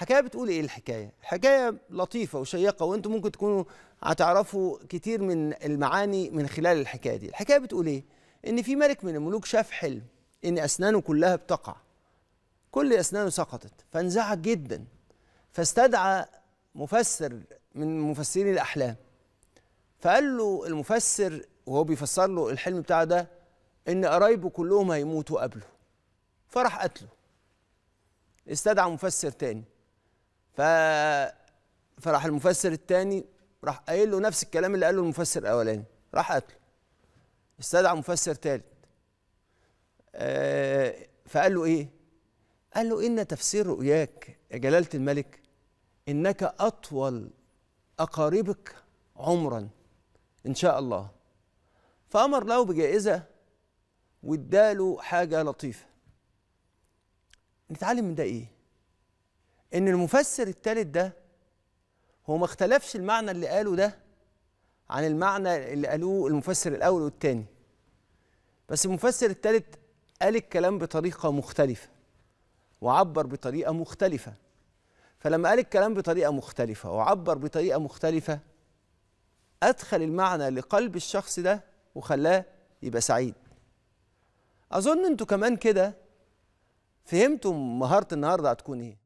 الحكايه بتقول ايه الحكايه الحكايه لطيفه وشيقه وانتم ممكن تكونوا هتعرفوا كتير من المعاني من خلال الحكايه دي الحكايه بتقول ايه ان في ملك من الملوك شاف حلم ان اسنانه كلها بتقع كل اسنانه سقطت فانزعج جدا فاستدعى مفسر من مفسري الاحلام فقال له المفسر وهو بيفسر له الحلم بتاعه ده ان قرايبه كلهم هيموتوا قبله فراح قتله استدعى مفسر تاني ف فراح المفسر الثاني راح قايل له نفس الكلام اللي قاله المفسر الاولاني راح قتله استدعى مفسر ثالث آه، فقال له ايه قال له ان تفسير رؤياك يا جلاله الملك انك اطول اقاربك عمرا ان شاء الله فامر له بجائزه واداله حاجه لطيفه نتعلم من ده ايه ان المفسر الثالث ده هو ما اختلفش المعنى اللي قاله ده عن المعنى اللي قالوه المفسر الاول والثاني بس المفسر الثالث قال الكلام بطريقه مختلفه وعبر بطريقه مختلفه فلما قال الكلام بطريقه مختلفه وعبر بطريقه مختلفه ادخل المعنى لقلب الشخص ده وخلاه يبقى سعيد اظن انتوا كمان كده فهمتم مهاره النهارده هتكون ايه